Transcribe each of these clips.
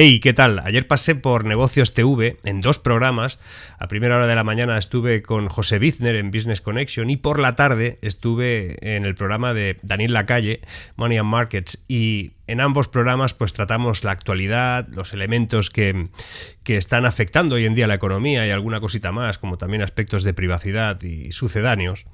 Hey, ¿qué tal? Ayer pasé por Negocios TV en dos programas. A primera hora de la mañana estuve con José Bizner en Business Connection y por la tarde estuve en el programa de Daniel Lacalle, Money and Markets. Y en ambos programas pues tratamos la actualidad, los elementos que, están afectando hoy en día la economía y alguna cosita más, como también aspectos de privacidad y sucedáneos.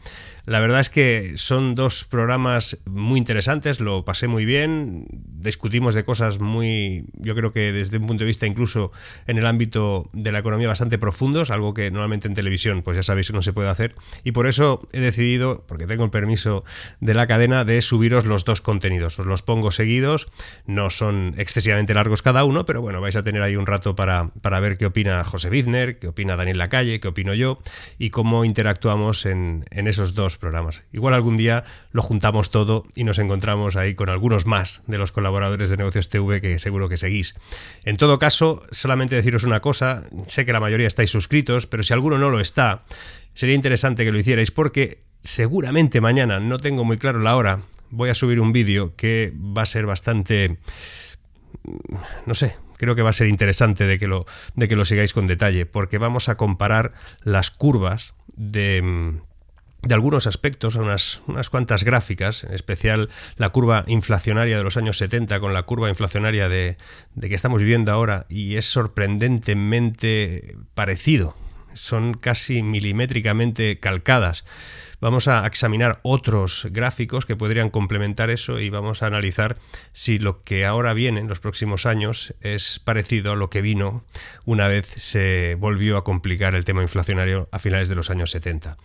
La verdad es que son dos programas muy interesantes, lo pasé muy bien, discutimos de cosas muy, yo creo que desde un punto de vista incluso en el ámbito de la economía bastante profundos, algo que normalmente en televisión pues ya sabéis que no se puede hacer y por eso he decidido, porque tengo el permiso de la cadena, de subiros los dos contenidos, os los pongo seguidos no son excesivamente largos cada uno, pero bueno, vais a tener ahí un rato para, ver qué opina José Bidner, qué opina Daniel Lacalle, qué opino yo y cómo interactuamos en, en esos dos programas. Igual algún día lo juntamos todo y nos encontramos ahí con algunos más de los colaboradores de Negocios TV que seguro que seguís. En todo caso, solamente deciros una cosa, sé que la mayoría estáis suscritos, pero si alguno no lo está, sería interesante que lo hicierais porque seguramente mañana, no tengo muy claro la hora, voy a subir un vídeo que va a ser bastante... Mm, no sé, creo que va a ser interesante de que lo, de que lo sigáis con detalle, porque vamos a comparar las curvas de mm, algunos aspectos, unas, unas cuantas gráficas, en especial la curva inflacionaria de los años 70 con la curva inflacionaria de que estamos viviendo ahora, y es sorprendentemente parecido son casi milimétricamente calcadas. Vamos a examinar otros gráficos que podrían complementar eso y vamos a analizar si lo que ahora viene en los próximos años es parecido a lo que vino una vez se volvió a complicar el tema inflacionario a finales de los años 70.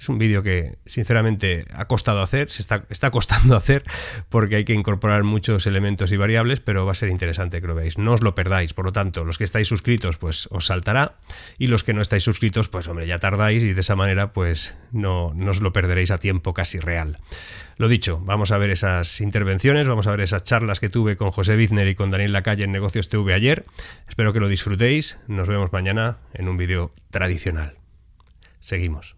Es un vídeo que sinceramente ha costado hacer, se está, costando hacer porque hay que incorporar muchos elementos y variables, pero va a ser interesante que lo veáis. No os lo perdáis, por lo tanto, los que estáis suscritos pues os saltará y los que no estáis suscritos pues hombre ya tardáis y de esa manera pues no, no os lo perderéis a tiempo casi real. Lo dicho, vamos a ver esas intervenciones, vamos a ver esas charlas que tuve con José Bizner y con Daniel Lacalle en Negocios TV ayer. Espero que lo disfrutéis. Nos vemos mañana en un vídeo tradicional. Seguimos.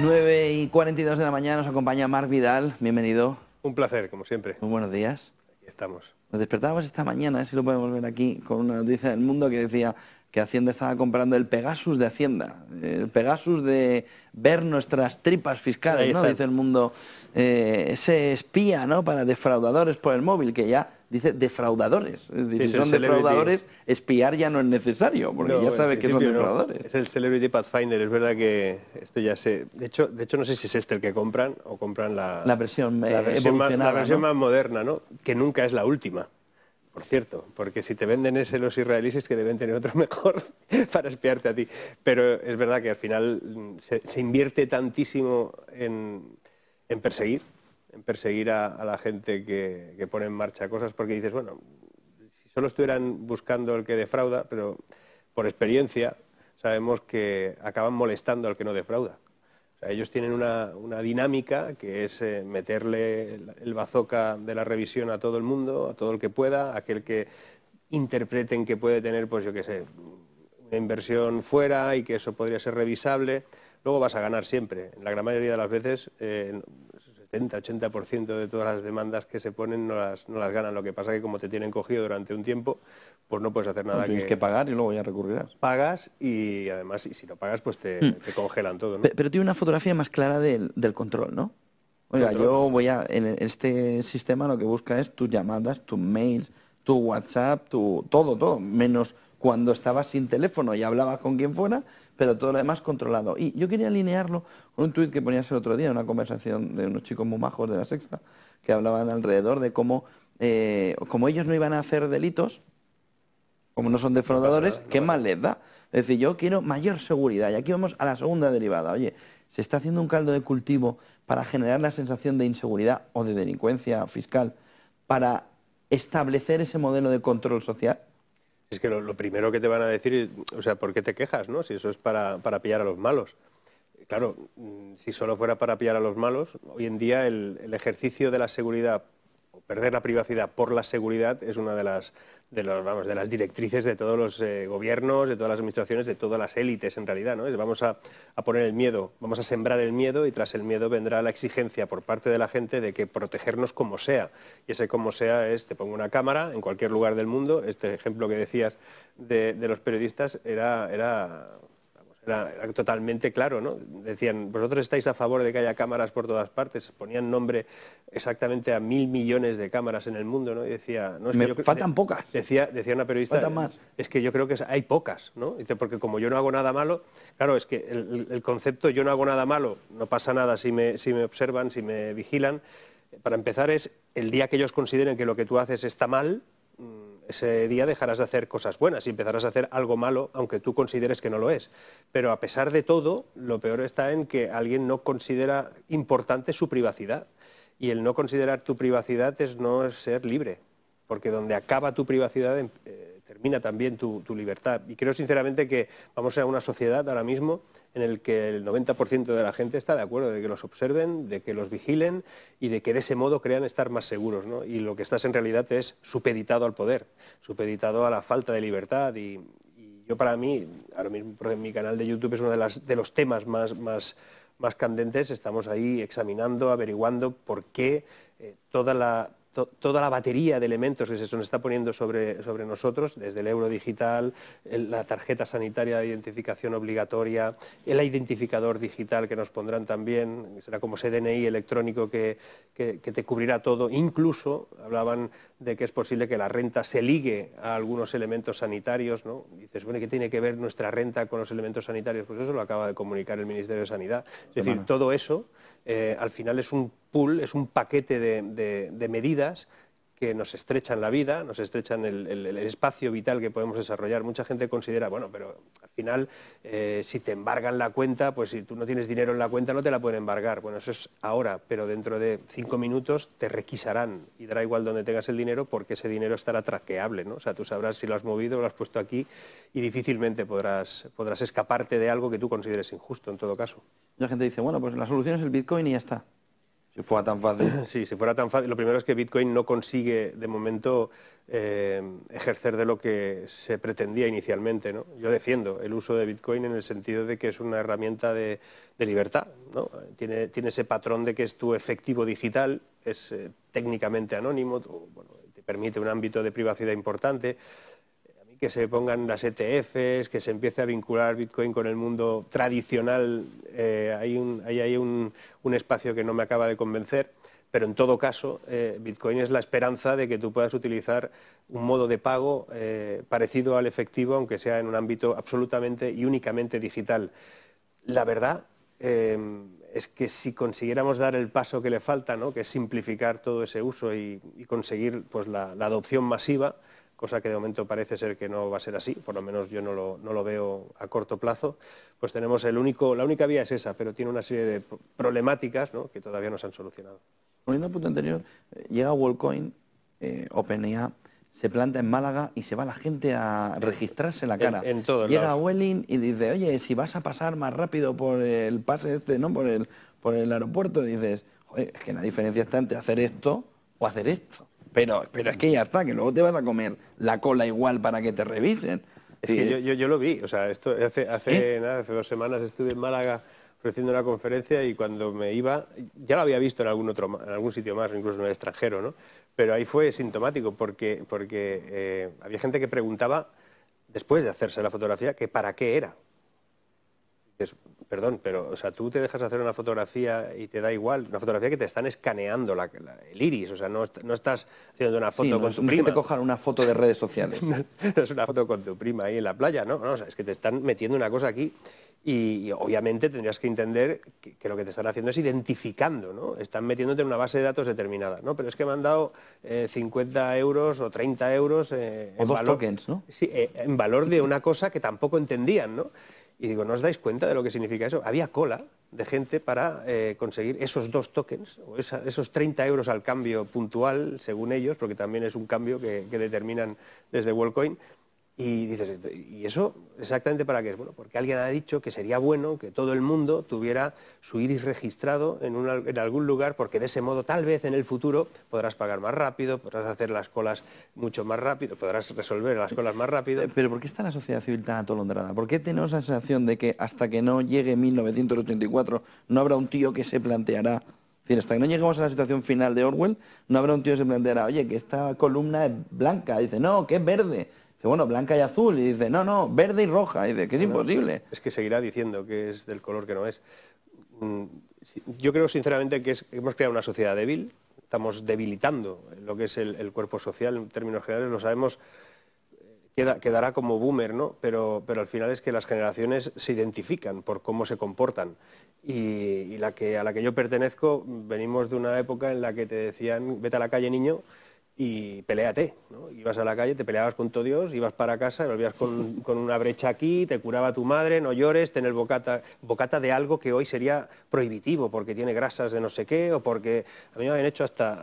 9 y 42 de la mañana nos acompaña Marc Vidal, bienvenido. Un placer, como siempre. Muy buenos días. Aquí estamos. Nos despertábamos esta mañana, ¿eh? si lo podemos ver aquí, con una noticia del mundo que decía que Hacienda estaba comprando el Pegasus de Hacienda, el Pegasus de ver nuestras tripas fiscales, ¿no? Dice el mundo, eh, ese espía, ¿no? Para defraudadores por el móvil, que ya dice defraudadores. Si son defraudadores, espiar ya no es necesario, porque ya sabe que son defraudadores. Es el Celebrity Pathfinder, es verdad que esto ya sé. De hecho, de hecho no sé si es este el que compran o compran la, la versión, la eh, más, moderna, ¿no? Que nunca es la última por cierto, porque si te venden ese los israelíes es que deben tener otro mejor para espiarte a ti. Pero es verdad que al final mm, se, invierte tantísimo en perseguir en perseguir a, la gente que, pone en marcha cosas, porque dices, bueno, si solo estuvieran buscando el que defrauda, pero por experiencia sabemos que acaban molestando al que no defrauda. ellos tienen una, dinámica que es eh, meterle el, bazoca de la revisión a todo el mundo, a todo el que pueda, aquel que interpreten que puede tener, pues yo qué sé, una inversión fuera y que eso podría ser revisable luego vas a ganar siempre. La gran mayoría de las veces eh, 70-80% de todas las demandas que se ponen no las, ganan. Lo que pasa es que como te tienen cogido durante un tiempo, pues no puedes hacer nada. tienes que... pagar y luego ya recurrirás. Pagas y además, si no pagas, pues te, mm. congelan todo. Pero, tiene una fotografía más clara del, control, ¿no? Oiga, yo voy a... En este sistema lo que busca es tus llamadas, tus mails, tu WhatsApp, tu, todo, todo, menos cuando estabas sin teléfono y hablabas con quien fuera pero todo lo demás controlado. Y yo quería alinearlo con un tuit que ponías el otro día, una conversación de unos chicos muy majos de la sexta, que hablaban alrededor de cómo, eh, ellos no iban a hacer delitos, como no son defraudadores, ¿qué más les da? Es decir, yo quiero mayor seguridad. Y aquí vamos a la segunda derivada. Oye, se está haciendo un caldo de cultivo para generar la sensación de inseguridad o de delincuencia fiscal, para establecer ese modelo de control social. Es que lo, primero que te van a decir, o sea, ¿por qué te quejas, no? Si eso es para, pillar a los malos. Claro, mm, si solo fuera para pillar a los malos, hoy en día el, el ejercicio de la seguridad perder la privacidad por la seguridad es una de las, de vamos, de las directrices de todos los eh, gobiernos, de todas las administraciones, de todas las élites en realidad. ¿no? Es, vamos a, poner el miedo, vamos a sembrar el miedo y tras el miedo vendrá la exigencia por parte de la gente de que protegernos como sea. Y ese como sea es, te pongo una cámara en cualquier lugar del mundo. Este ejemplo que decías de, los periodistas era, era era, totalmente claro, ¿no? Decían, vosotros estáis a favor de que haya cámaras por todas partes, ponían nombre exactamente a mil millones de cámaras en el mundo, ¿no? Y decía, faltan pocas. Decía, una periodista, más. es que yo creo que hay pocas, ¿no? porque como yo no hago nada malo, claro, es que el, concepto yo no hago nada malo, no pasa nada si me observan, si me vigilan, para empezar es el día que ellos consideren que lo que tú haces está mal, mm, ese día dejarás de hacer cosas buenas y empezarás a hacer algo malo, aunque tú consideres que no lo es. Pero a pesar de todo, lo peor está en que alguien no considera importante su privacidad. Y el no considerar tu privacidad es no ser libre, porque donde acaba tu privacidad em, eh, termina también tu, libertad. Y creo sinceramente que vamos a una sociedad ahora mismo en el que el 90% de la gente está de acuerdo de que los observen, de que los vigilen y de que de ese modo crean estar más seguros. ¿no? Y lo que estás en realidad es supeditado al poder, supeditado a la falta de libertad y, yo para mí, ahora mismo mi canal de YouTube es uno de, los temas más más candentes estamos ahí examinando, averiguando por qué eh, toda la, toda la batería de elementos que se nos está poniendo sobre, sobre nosotros, desde el euro digital, la tarjeta sanitaria de identificación obligatoria, el identificador digital que nos pondrán también, será como ese DNI electrónico que, te cubrirá todo, incluso hablaban de que es posible que la renta se ligue a algunos elementos sanitarios, ¿no? Dices, bueno, ¿qué tiene que ver nuestra renta con los elementos sanitarios? Pues eso lo acaba de comunicar el Ministerio de Sanidad. Es decir, todo eso eh, al final es un pool, es un paquete de, medidas que nos estrechan la vida, nos estrechan el, espacio vital que podemos desarrollar. Mucha gente considera, bueno, pero al final, eh, si te embargan la cuenta, pues si tú no tienes dinero en la cuenta, no te la pueden embargar. Bueno, eso es ahora, pero dentro de cinco minutos te requisarán y dará igual donde tengas el dinero porque ese dinero estará traqueable, ¿no? O sea, tú sabrás si lo has movido, lo has puesto aquí y difícilmente podrás, podrás escaparte de algo que tú consideres injusto en todo caso. La gente dice, bueno, pues la solución es el Bitcoin y ya está. Si fuera tan fácil. Sí, si fuera tan fácil. Lo primero es que Bitcoin no consigue, de momento, eh, ejercer de lo que se pretendía inicialmente. Yo defiendo el uso de Bitcoin en el sentido de que es una herramienta de, libertad. Tiene, ese patrón de que es tu efectivo digital, es eh, técnicamente anónimo, te permite un ámbito de privacidad importante que se pongan las ETFs, que se empiece a vincular Bitcoin con el mundo tradicional, eh, hay, un, un, espacio que no me acaba de convencer, pero en todo caso, eh, Bitcoin es la esperanza de que tú puedas utilizar un modo de pago eh, parecido al efectivo, aunque sea en un ámbito absolutamente y únicamente digital. La verdad em, es que si consiguiéramos dar el paso que le falta, ¿no? que es simplificar todo ese uso y, conseguir pues, la adopción masiva, cosa que de momento parece ser que no va a ser así, por lo menos yo no lo, veo a corto plazo, pues tenemos el único, la única vía es esa, pero tiene una serie de problemáticas que todavía no se han solucionado. Volviendo al punto anterior, eh, llega Wallcoin, eh, OpenEA, se planta en Málaga y se va la gente a registrarse la cara. En, todo. Llega a Welling y dice, oye, si vas a pasar más rápido por el pase este, ¿no? Por el, por el aeropuerto, dices, Joder, es que la diferencia está entre hacer esto o hacer esto. Pero, es que ya está, que luego te vas a comer la cola igual para que te revisen. Es que yo, lo vi, o sea, esto hace, hace ¿Eh? dos semanas estuve en Málaga ofreciendo una conferencia y cuando me iba, ya lo había visto en algún otro en algún sitio más, incluso en el extranjero, ¿no? Pero ahí fue sintomático porque, porque eh, había gente que preguntaba, después de hacerse la fotografía, que para qué era perdón, pero o sea, tú te dejas hacer una fotografía y te da igual, una fotografía que te están escaneando el iris, o sea, no, estás haciendo una foto con tu prima. que te cojan una foto de redes sociales. no, es una foto con tu prima ahí en la playa, no, no, es que te están metiendo una cosa aquí y, obviamente tendrías que entender que, lo que te están haciendo es identificando, ¿no? Están metiéndote en una base de datos determinada, ¿no? Pero es que me han dado 50 eh, euros o 30 euros... Eh, en Sí, eh, en valor de una cosa que tampoco entendían, ¿no? Y digo, ¿no os dais cuenta de lo que significa eso? Había cola de gente para eh, conseguir esos dos tokens, o esos 30 euros al cambio puntual, según ellos, porque también es un cambio que, que determinan desde WorldCoin, y dices, ¿y eso exactamente para qué es? Bueno, porque alguien ha dicho que sería bueno que todo el mundo tuviera su iris registrado en, algún lugar, porque de ese modo tal vez en el futuro podrás pagar más rápido, podrás hacer las colas mucho más rápido, podrás resolver las colas más rápido. Eh, pero ¿por qué está la sociedad civil tan atolondrada? ¿Por qué tenemos la sensación de que hasta que no llegue 1984 no habrá un tío que se planteará hasta que no lleguemos a la situación final de Orwell, no habrá un tío que se planteará, oye, que esta columna es blanca. Dice, no, que es verde bueno, blanca y azul. Y dice, no, no, verde y roja. Y dice, que es imposible. Es que seguirá diciendo que es del color que no es. Mm, yo creo sinceramente que hemos creado una sociedad débil, estamos debilitando lo que es el, cuerpo social en términos generales, lo sabemos, eh, quedará como boomer, ¿no? Pero, al final es que las generaciones se identifican por cómo se comportan. Y, a la que yo pertenezco venimos de una época en la que te decían, vete a la calle niño, y peleate, ¿no? Ibas a la calle, te peleabas con todo Dios, ibas para casa, volvías con, con una brecha aquí, te curaba tu madre, no llores, ten bocata, bocata de algo que hoy sería prohibitivo, porque tiene grasas de no sé qué, o porque a mí me habían hecho hasta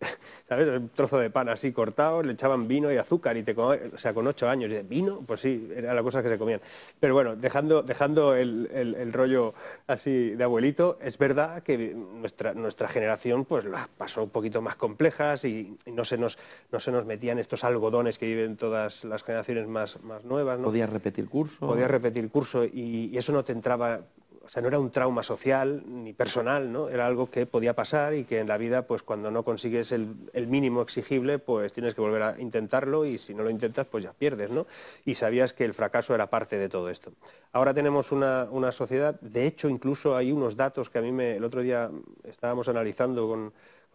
¿sabes? Un trozo de pan así cortado, le echaban vino y azúcar, y te o sea, con ocho años, de vino, pues sí, era la cosa que se comían. Pero bueno, dejando, dejando el, rollo así de abuelito, es verdad que nuestra, nuestra generación pues la pasó un poquito más complejas y, no, se nos, no se nos metían estos algodones que viven todas las generaciones más, más nuevas. ¿no? Podías repetir curso. Podías repetir curso y eso no te entraba o sea, no era un trauma social ni personal, ¿no? Era algo que podía pasar y que en la vida, pues cuando no consigues el, mínimo exigible, pues tienes que volver a intentarlo y si no lo intentas, pues ya pierdes, ¿no? Y sabías que el fracaso era parte de todo esto. Ahora tenemos una, sociedad, de hecho, incluso hay unos datos que a mí me, el otro día estábamos analizando con,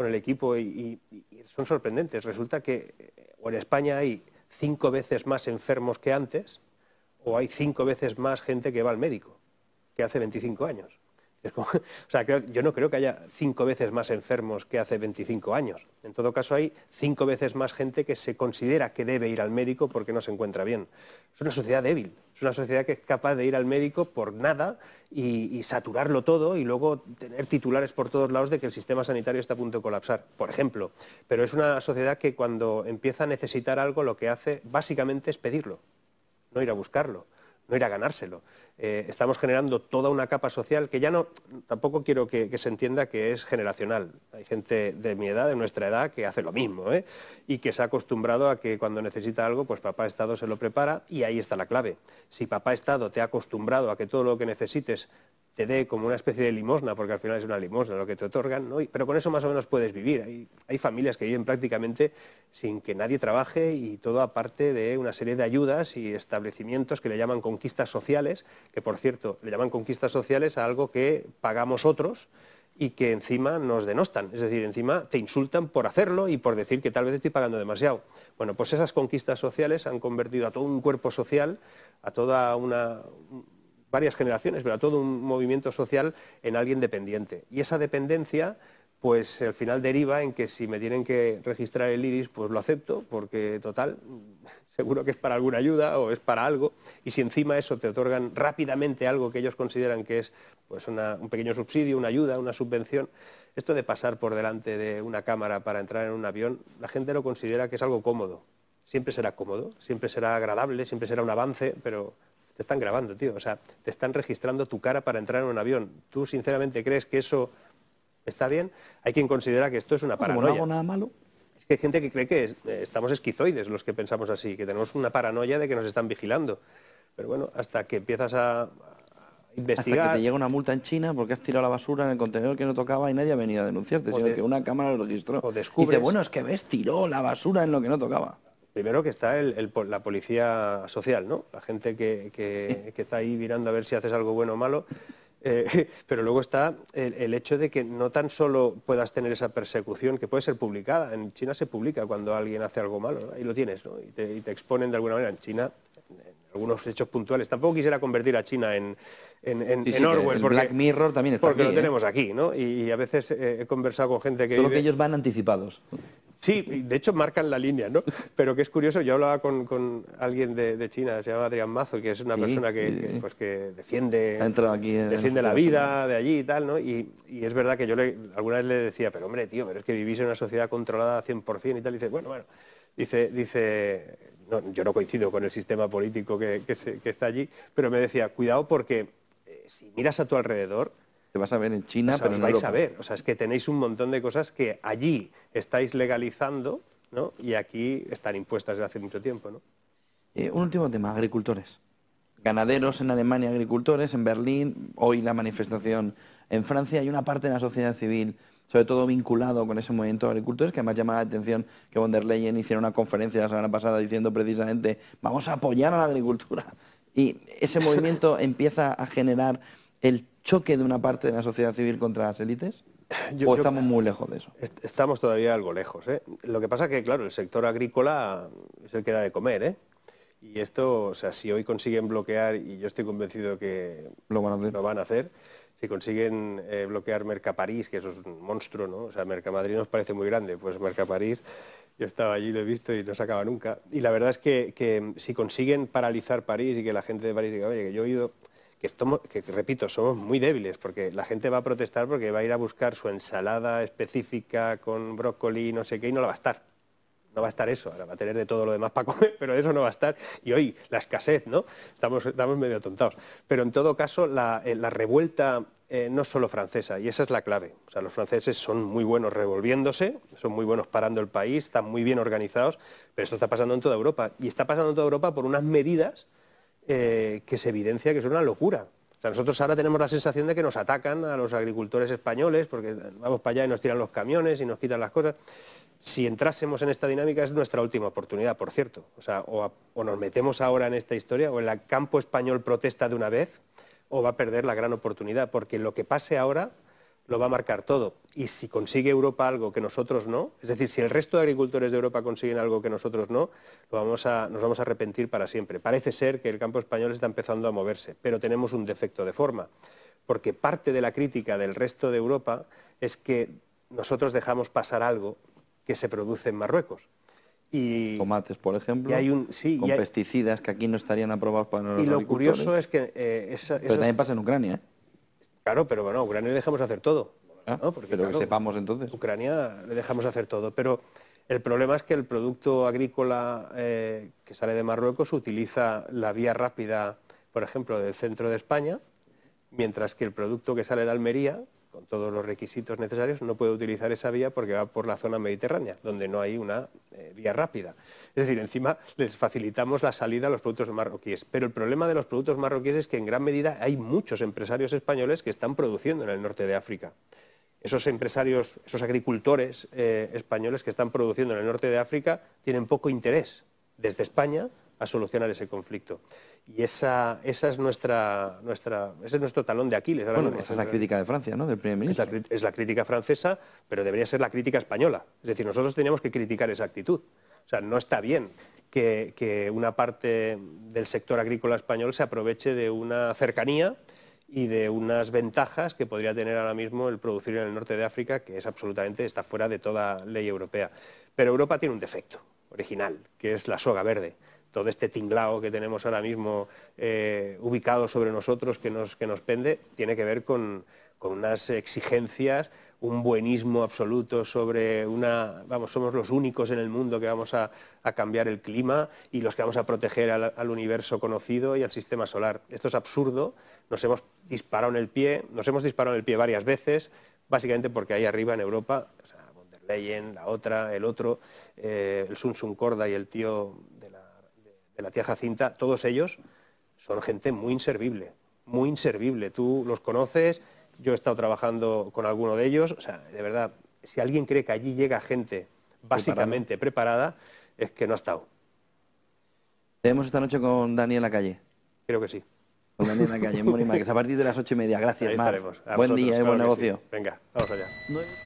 el equipo y, y son sorprendentes. Resulta que eh, o en España hay cinco veces más enfermos que antes o hay cinco veces más gente que va al médico que hace 25 años. o sea, yo no creo que haya cinco veces más enfermos que hace 25 años. En todo caso, hay cinco veces más gente que se considera que debe ir al médico porque no se encuentra bien. Es una sociedad débil, es una sociedad que es capaz de ir al médico por nada y saturarlo todo y luego tener titulares por todos lados de que el sistema sanitario está a punto de colapsar, por ejemplo. Pero es una sociedad que cuando empieza a necesitar algo, lo que hace básicamente es pedirlo, no ir a buscarlo no ir a ganárselo. Eh, estamos generando toda una capa social que ya no, tampoco quiero que, se entienda que es generacional. Hay gente de mi edad, de nuestra edad, que hace lo mismo ¿eh? y que se ha acostumbrado a que cuando necesita algo, pues papá Estado se lo prepara y ahí está la clave. Si papá Estado te ha acostumbrado a que todo lo que necesites te dé como una especie de limosna, porque al final es una limosna lo que te otorgan, pero con eso más o menos puedes vivir. Hay, hay familias que viven prácticamente sin que nadie trabaje y todo aparte de una serie de ayudas y establecimientos que le llaman conquistas sociales, que por cierto le llaman conquistas sociales a algo que pagamos otros y que encima nos denostan, es decir, encima te insultan por hacerlo y por decir que tal vez estoy pagando demasiado. Bueno, pues esas conquistas sociales han convertido a todo un cuerpo social, a toda una, varias generaciones, pero todo un movimiento social en alguien dependiente. Y esa dependencia pues al final deriva en que si me tienen que registrar el iris, pues lo acepto, porque total, seguro que es para alguna ayuda o es para algo, y si encima eso te otorgan rápidamente algo que ellos consideran que es pues un pequeño subsidio, una ayuda, una subvención, esto de pasar por delante de una cámara para entrar en un avión, la gente lo considera que es algo cómodo. Siempre será cómodo, siempre será agradable, siempre será un avance, pero te están grabando, tío. O sea, te están registrando tu cara para entrar en un avión. ¿Tú sinceramente crees que eso está bien? Hay quien considera que esto es una paranoia. no hago nada malo. Es que hay gente que cree que eh, estamos esquizoides los que pensamos así, que tenemos una paranoia de que nos están vigilando. Pero bueno, hasta que empiezas a, investigar... Hasta que te llega una multa en China porque has tirado la basura en el contenedor que no tocaba y nadie ha venido a denunciarte, o sino que una cámara lo registró. O dice, bueno, es que ves, tiró la basura en lo que no tocaba. Primero que está la policía social, La gente que, está ahí mirando a ver si haces algo bueno o malo. Eh, pero luego está el, hecho de que no tan solo puedas tener esa persecución, que puede ser publicada. En China se publica cuando alguien hace algo malo, ahí lo tienes, Y te, exponen de alguna manera. En China, algunos hechos puntuales. Tampoco quisiera convertir a China en, Orwell. porque, Mirror también Porque lo ¿eh? tenemos aquí, Y, a veces he conversado con gente que. Solo lo que ellos van anticipados. Sí, de hecho marcan la línea, ¿no? Pero que es curioso, yo hablaba con, alguien de, China, se llama Adrián Mazo, que es una persona que, pues, defiende, la vida de allí y tal, ¿no? Y, es verdad que yo le, alguna vez le decía, pero hombre, tío, pero es que vivís en una sociedad controlada 100% y tal, y dice, bueno, bueno, dice, dice yo no coincido con el sistema político que, está allí, pero me decía, cuidado porque eh, si miras a tu alrededor, te vas a ver en China, pero os vais a ver. O sea, es que tenéis un montón de cosas que allí estáis legalizando y aquí están impuestas desde hace mucho tiempo. Eh, un último tema, agricultores. Ganaderos en Alemania, agricultores en Berlín, hoy la manifestación en Francia, hay una parte de la sociedad civil sobre todo vinculado con ese movimiento de agricultores, que además llama la atención que von der Leyen hiciera una conferencia la semana pasada diciendo precisamente vamos a apoyar a la agricultura. Y ese movimiento empieza a generar el choque de una parte de la sociedad civil contra las élites? Yo, ¿O estamos muy lejos de eso? estamos todavía algo lejos. ¿eh? Lo que pasa es que, claro, el sector agrícola es el que da de comer. ¿eh? Y esto, o sea, si hoy consiguen bloquear, y yo estoy convencido que lo van a hacer, van a hacer si consiguen eh, bloquear Mercaparís, que eso es un monstruo, ¿no? O sea, Mercamadrid nos parece muy grande, pues Mercaparís, yo estaba allí, lo he visto y no se acaba nunca. Y la verdad es que, que si consiguen paralizar París y que la gente de París diga, oye, que yo he ido que, repito, somos muy débiles, porque la gente va a protestar porque va a ir a buscar su ensalada específica con brócoli y no sé qué, y no la va a estar. No va a estar eso, ahora va a tener de todo lo demás para comer, pero eso no va a estar. Y hoy, la escasez, ¿no? Estamos, estamos medio atontados. Pero en todo caso, la, eh, revuelta eh, no no solo francesa, y esa es la clave. O sea, los franceses son muy buenos revolviéndose, son muy buenos parando el país, están muy bien organizados, pero esto está pasando en toda Europa. Y está pasando en toda Europa por unas medidas eh, que se evidencia que es una locura. O sea, nosotros ahora tenemos la sensación de que nos atacan a los agricultores españoles porque vamos para allá y nos tiran los camiones y nos quitan las cosas. Si entrásemos en esta dinámica es nuestra última oportunidad, por cierto. O o nos metemos ahora en esta historia o el campo español protesta de una vez o va a perder la gran oportunidad porque lo que pase ahora lo va a marcar todo. Y si consigue Europa algo que nosotros no, es decir, si el resto de agricultores de Europa consiguen algo que nosotros no, nos vamos a arrepentir para siempre. Parece ser que el campo español está empezando a moverse, pero tenemos un defecto de forma, porque parte de la crítica del resto de Europa es que nosotros dejamos pasar algo que se produce en Marruecos. Y, Tomates, por ejemplo, con pesticidas que aquí no estarían aprobados para los y lo curioso es que... Eh, pero también pasa en Ucrania. ¿eh? Claro, pero bueno, a Ucrania le dejamos hacer todo. Ah, porque, pero que sepamos entonces. Ucrania le dejamos hacer todo, pero el problema es que el producto agrícola eh, que sale de Marruecos utiliza la vía rápida, por ejemplo, del centro de España, mientras que el producto que sale de Almería, con todos los requisitos necesarios, no puede utilizar esa vía porque va por la zona mediterránea, donde no hay una eh, vía rápida. Es decir, encima les facilitamos la salida a los productos marroquíes. Pero el problema de los productos marroquíes es que en gran medida hay muchos empresarios españoles que están produciendo en el norte de África. Esos empresarios, esos agricultores eh, españoles que están produciendo en el norte de África tienen poco interés desde España a solucionar ese conflicto. Y esa, es nuestra, ese es nuestro talón de Aquiles. esa es la crítica de Francia, ¿no? Del primer ministro. Es la, es la, crítica francesa, pero debería ser la crítica española. Es decir, nosotros teníamos que criticar esa actitud. O sea, no está bien que, una parte del sector agrícola español se aproveche de una cercanía y de unas ventajas que podría tener ahora mismo el producir en el norte de África, que es absolutamente, está fuera de toda ley europea. Pero Europa tiene un defecto original, que es la soga verde todo este tinglao que tenemos ahora mismo eh, ubicado sobre nosotros que nos, pende, tiene que ver con unas exigencias un buenismo absoluto sobre una, vamos, somos los únicos en el mundo que vamos a, cambiar el clima y los que vamos a proteger al, universo conocido y al sistema solar. Esto es absurdo, nos hemos disparado en el pie, nos hemos disparado en el pie varias veces, básicamente porque ahí arriba en Europa, o sea, von der Leyen, la otra, el otro, eh, el Sun Sun Corda y el tío de la, de, de la tía Jacinta, todos ellos son gente muy inservible, muy inservible. Tú los conoces yo he estado trabajando con alguno de ellos, o sea, de verdad, si alguien cree que allí llega gente básicamente preparada, es que no ha estado. ¿Tenemos esta noche con Dani en la calle? Creo que sí. Con Dani en la calle, en que a partir de las ocho y media. Gracias, buen día, eh, buen negocio. Venga, vamos allá.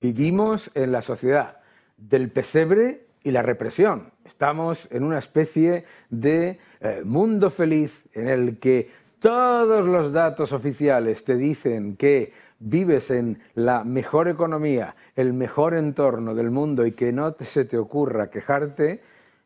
Vivimos en la sociedad del pesebre y la represión. Estamos en una especie de eh, mundo feliz en el que todos los datos oficiales te dicen que vives en la mejor economía, el mejor entorno del mundo y que no se te ocurra quejarte,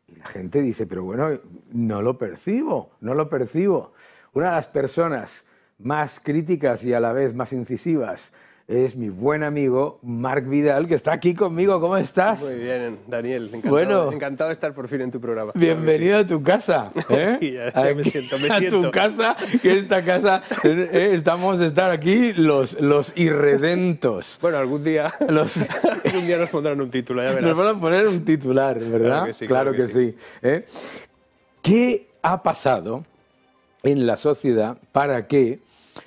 y la gente dice, pero bueno, no lo percibo, no lo percibo. Una de las personas más críticas y a la vez más incisivas es mi buen amigo Marc Vidal, que está aquí conmigo. ¿Cómo estás? Muy bien, Daniel. Encantado, bueno, encantado de estar por fin en tu programa. Bienvenido a tu casa. me ¿eh? siento, me siento. A tu casa, que esta casa, eh, eh, estamos a estar aquí los, los irredentos. Bueno, algún día, los... algún día nos pondrán un título, ya verás. Nos van a poner un titular, ¿verdad? Claro que sí. ¿Qué ha pasado en la sociedad para que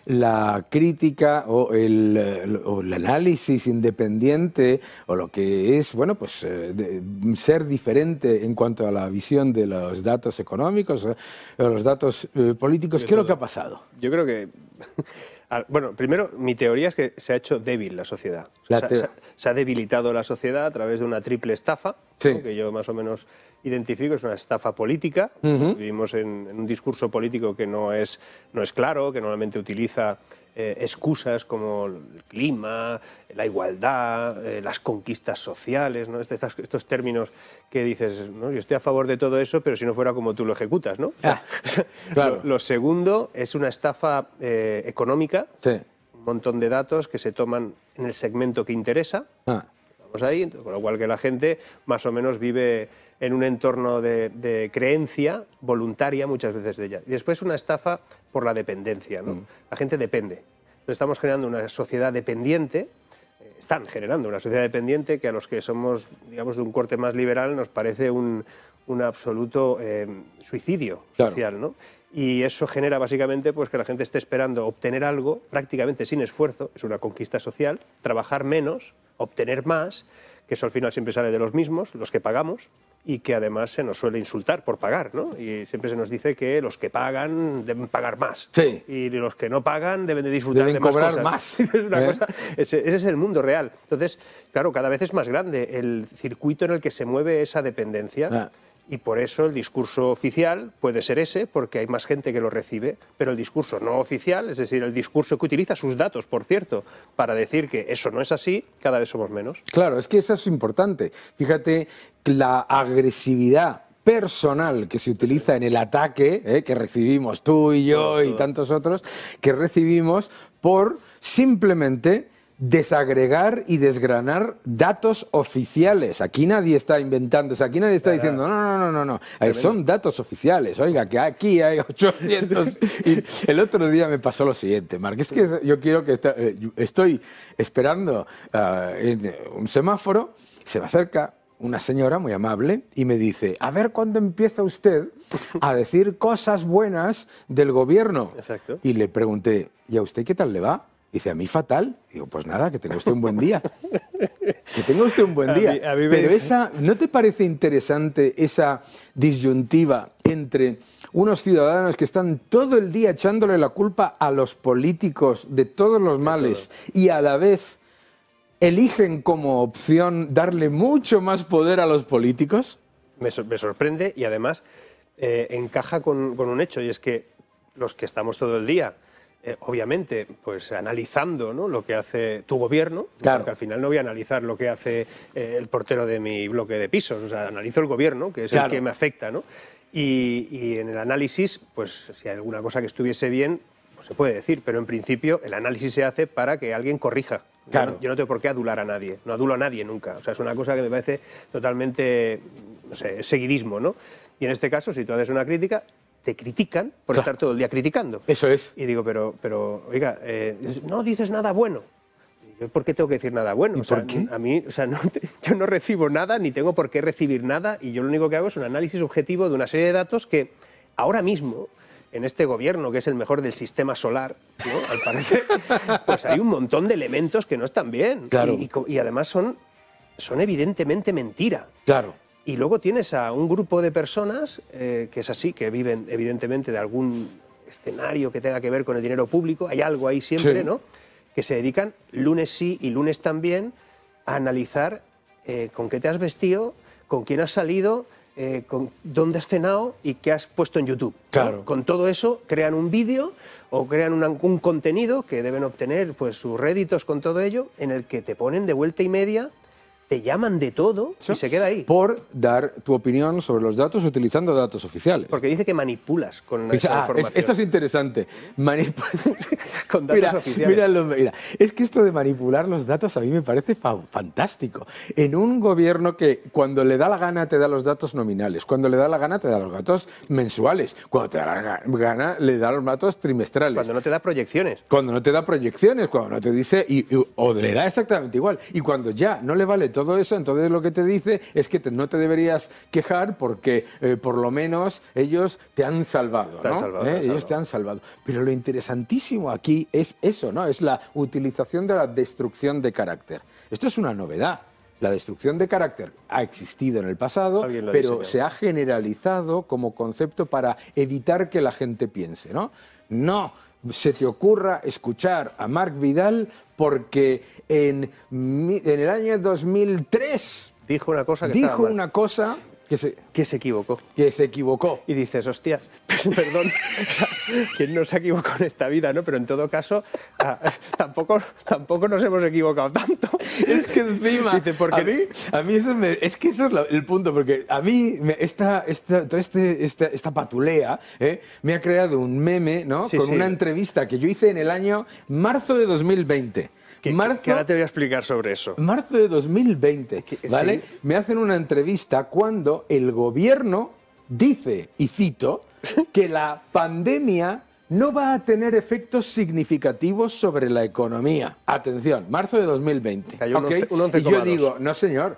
la crítica o el, eh, o el, análisis independiente o lo que es, bueno, pues eh, ser diferente en cuanto a la visión de los datos económicos, eh, o los datos políticos, ¿qué es lo que ha pasado? Yo creo que bueno, primero, mi teoría es que se ha hecho débil la sociedad. se, ha debilitado la sociedad a través de una triple estafa, que yo más o menos identifico, es una estafa política. Vivimos en, un discurso político que no es, no es claro, que normalmente utiliza eh, excusas como el clima, la igualdad, eh, las conquistas sociales, ¿no? Este, estos, términos que dices, yo estoy a favor de todo eso, pero si no fuera como tú lo ejecutas. ¿no? Ah, lo, segundo es una estafa eh, económica, un montón de datos que se toman en el segmento que interesa. Ah. Vamos ahí, con lo cual que la gente más o menos vive en un entorno de, creencia voluntaria muchas veces de ella. Y después una estafa por la dependencia. ¿no? Mm. La gente depende. Entonces estamos generando una sociedad dependiente, eh, están generando una sociedad dependiente que a los que somos, digamos, de un corte más liberal nos parece un, absoluto eh, suicidio social. ¿no? Y eso genera básicamente pues, que la gente esté esperando obtener algo prácticamente sin esfuerzo, es una conquista social, trabajar menos, obtener más, que eso al final siempre sale de los mismos, los que pagamos, y que además se nos suele insultar por pagar, ¿no? Y siempre se nos dice que los que pagan deben pagar más. Sí. Y los que no pagan deben de disfrutar de más cobrar más. ¿Eh? ese, es el mundo real. Entonces, claro, cada vez es más grande el circuito en el que se mueve esa dependencia. Ah. Y por eso el discurso oficial puede ser ese, porque hay más gente que lo recibe, pero el discurso no oficial, es decir, el discurso que utiliza sus datos, por cierto, para decir que eso no es así, cada vez somos menos. Claro, es que eso es importante. Fíjate la agresividad personal que se utiliza en el ataque eh, que recibimos tú y yo y tantos otros, que recibimos por simplemente desagregar y desgranar datos oficiales. Aquí nadie está inventándose, aquí nadie está diciendo, no, no, no, no, no, son datos oficiales. Oiga, que aquí hay 800. y el otro día me pasó lo siguiente, Marc, es que yo quiero que eh, estoy esperando ah, en eh, un semáforo, se me acerca una señora muy amable y me dice, a ver cuándo empieza usted a decir cosas buenas del gobierno. Exacto. Y le pregunté, ¿y a usted qué tal le va? Dice, a mí fatal. Digo, pues nada, que tenga usted un buen día. que tenga usted un buen día. Pero esa, ¿no te parece interesante esa disyuntiva entre unos ciudadanos que están todo el día echándole la culpa a los políticos de todos los males y a la vez eligen como opción darle mucho más poder a los políticos? Me, sorprende y además eh, encaja con un hecho y es que los que estamos todo el día eh, obviamente, pues analizando lo que hace tu gobierno, porque al final no voy a analizar lo que hace eh, el portero de mi bloque de pisos, o sea, analizo el gobierno, que es el que me afecta, ¿no? Y, en el análisis, pues si hay alguna cosa que estuviese bien, pues, se puede decir, pero en principio el análisis se hace para que alguien corrija. Yo, no, tengo por qué adular a nadie, no adulo a nadie nunca. O sea, es una cosa que me parece totalmente, no sé, seguidismo, ¿no? Y en este caso, si tú haces una crítica, te critican por estar todo el día criticando. Eso es. Y digo, pero, pero oiga, eh, no dices nada bueno. ¿Por qué tengo que decir nada bueno? A mí, o sea, yo no recibo nada, ni tengo por qué recibir nada, y yo lo único que hago es un análisis objetivo de una serie de datos que ahora mismo, en este gobierno, que es el mejor del sistema solar, al parecer, pues hay un montón de elementos que no están bien. Claro. Y, y además son, son evidentemente mentira. Claro. Y luego tienes a un grupo de personas, eh, que es así, que viven evidentemente de algún escenario que tenga que ver con el dinero público, hay algo ahí siempre, ¿no? Que se dedican lunes sí y lunes también a analizar eh, con qué te has vestido, con quién has salido, eh, con dónde has cenado y qué has puesto en YouTube. Claro. Con todo eso crean un vídeo o crean un, contenido que deben obtener pues, sus réditos con todo ello, en el que te ponen de vuelta y media te llaman de todo y se queda ahí. Por dar tu opinión sobre los datos utilizando datos oficiales. Porque dice que manipulas con esa ah, información. esto es interesante. con datos oficiales. Es que esto de manipular los datos a mí me parece fantástico. En un gobierno que cuando le da la gana te da los datos nominales, cuando le da la gana te da los datos mensuales, cuando te da la gana le da los datos trimestrales. Cuando no te da proyecciones. Cuando no te da proyecciones, cuando no te dice, o le da exactamente igual. Y cuando ya no le vale todo, todo eso, entonces lo que te dice es que no te deberías quejar porque eh, por lo menos ellos te han salvado. ¿Eh? ellos te han salvado. Pero lo interesantísimo aquí es eso, ¿no? Es la utilización de la destrucción de carácter. Esto es una novedad. La destrucción de carácter ha existido en el pasado, pero se ha generalizado como concepto para evitar que la gente piense, ¿no? No, se te ocurra escuchar a Marc Vidal porque en, en el año 2003 dijo una cosa que dijo una cosa que se, equivocó. Que se equivocó. Y dices, hostias, pues perdón, o sea, ¿quién ha equivocado en esta vida? ¿no? Pero en todo caso, ah, tampoco, tampoco nos hemos equivocado tanto. Es que encima, porque... a, mí, a mí eso es que eso es el punto, porque a mí este, esta, esta, patulea ¿eh? me ha creado un meme ¿no? con una entrevista que yo hice en el año marzo de 2020 que, ahora te voy a explicar sobre eso. Marzo de 2020, ¿vale? Me hacen una entrevista cuando el gobierno dice, y cito, que la pandemia no va a tener efectos significativos sobre la economía. Atención, marzo de 2020. y yo digo, no señor,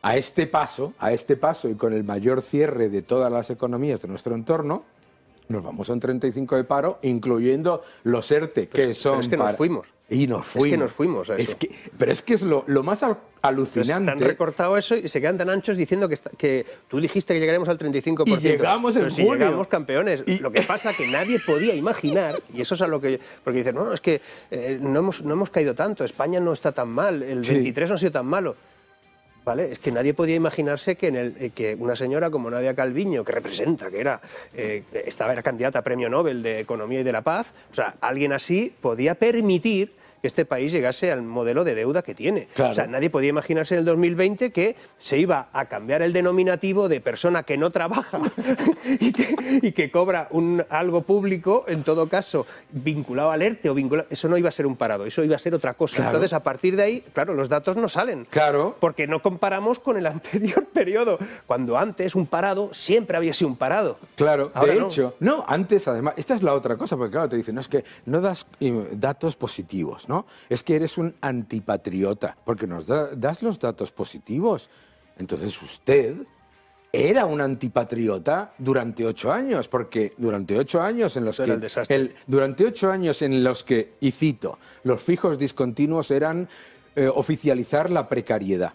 a este paso, a este paso y con el mayor cierre de todas las economías de nuestro entorno, nos vamos a un 35 de paro, incluyendo los e ERTE, que son... es que nos fuimos. Y nos fuimos. Es que nos fuimos pero es que es lo, más alucinante. Pues han recortado eso y se quedan tan anchos diciendo que, que tú dijiste que llegaremos al 35%. Y llegamos en pero si llegamos campeones. Lo que pasa que nadie podía imaginar, y eso es a lo que... porque dicen, no, es que eh, no, hemos, no hemos caído tanto, España no está tan mal, el 23 no ha sido tan malo. Es que nadie podía imaginarse que, en el, eh, que una señora como Nadia Calviño, que representa, que era, eh, estaba, era candidata a Premio Nobel de Economía y de la Paz, o sea, alguien así podía permitir que este país llegase al modelo de deuda que tiene. O sea, nadie podía imaginarse en el 2020 que se iba a cambiar el denominativo de persona que no trabaja y, que, cobra un, algo público, en todo caso, vinculado al ERTE o vinculado... Eso no iba a ser un parado, eso iba a ser otra cosa. Entonces, a partir de ahí, claro, los datos no salen. Claro. Porque no comparamos con el anterior periodo, cuando antes un parado siempre había sido un parado. Claro, de hecho, no, antes además, esta es la otra cosa, porque claro, te dicen, no, es que no das eh, datos positivos, es que eres un antipatriota, porque nos das los datos positivos. Entonces usted era un antipatriota durante ocho años, porque durante ocho años en los que durante ocho años en los que y cito los fijos discontinuos eran eh, oficializar la precariedad,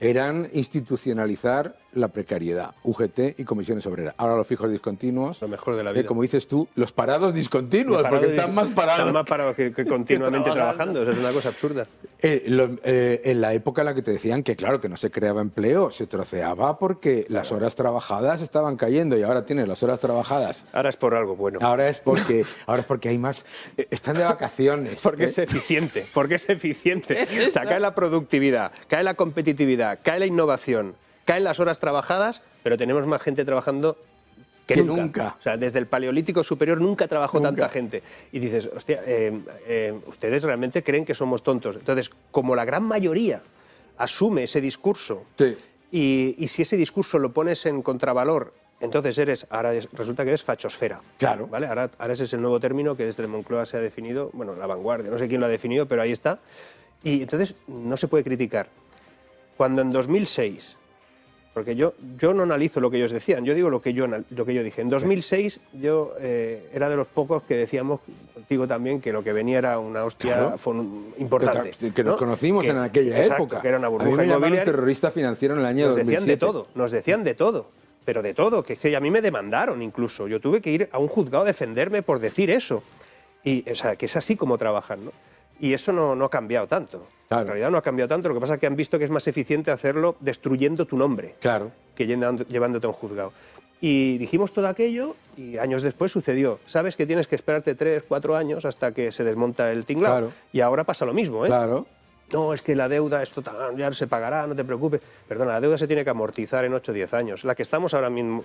eran institucionalizar la precariedad, UGT y comisiones obreras. Ahora los fijos discontinuos. Lo mejor de la eh, vida. como dices tú, los parados discontinuos, porque están más parados. Están más parados que, continuamente trabajando. es una cosa absurda. Eh, eh, en la época en la que te decían que, claro, que no se creaba empleo, se troceaba porque las horas trabajadas estaban cayendo y ahora tienes las horas trabajadas. Ahora es por algo bueno. Ahora es porque, ahora es porque hay más. están de vacaciones. porque es eficiente. Porque es eficiente. O sea, cae la productividad, cae la competitividad, cae la innovación caen las horas trabajadas, pero tenemos más gente trabajando que, nunca. O sea, desde el Paleolítico Superior nunca trabajó tanta gente. Y dices, hostia, eh, eh, ustedes realmente creen que somos tontos. Entonces, como la gran mayoría asume ese discurso, y, si ese discurso lo pones en contravalor entonces eres, ahora resulta que eres fachosfera. Claro. ¿vale? Ahora, ahora, ese es el nuevo término que desde Moncloa se ha definido, bueno, la vanguardia, no sé quién lo ha definido, pero ahí está. Y entonces no se puede criticar. Cuando en 2006 porque yo, yo no analizo lo que ellos decían, yo digo lo que yo, lo que yo dije. En 2006 yo eh, era de los pocos que decíamos, Digo también, que lo que venía era una hostia importante. Que, nos conocimos en aquella época. que era una burbuja a terrorista financiero en el año nos Decían de todo, nos decían de todo, pero de todo, que es que a mí me demandaron incluso. Yo tuve que ir a un juzgado a defenderme por decir eso. Y, o sea, que es así como trabajan, ¿no? Y eso no ha cambiado tanto. En realidad no ha cambiado tanto, lo que pasa es que han visto que es más eficiente hacerlo destruyendo tu nombre claro. que llevándote a un juzgado. Y dijimos todo aquello y años después sucedió. Sabes que tienes que esperarte tres, cuatro años hasta que se desmonta el tinglado. Y ahora pasa lo mismo, ¿eh? no, es que la deuda, esto ya se pagará, no te preocupes. Perdona, la deuda se tiene que amortizar en 8 o 10 años. La que estamos ahora mismo,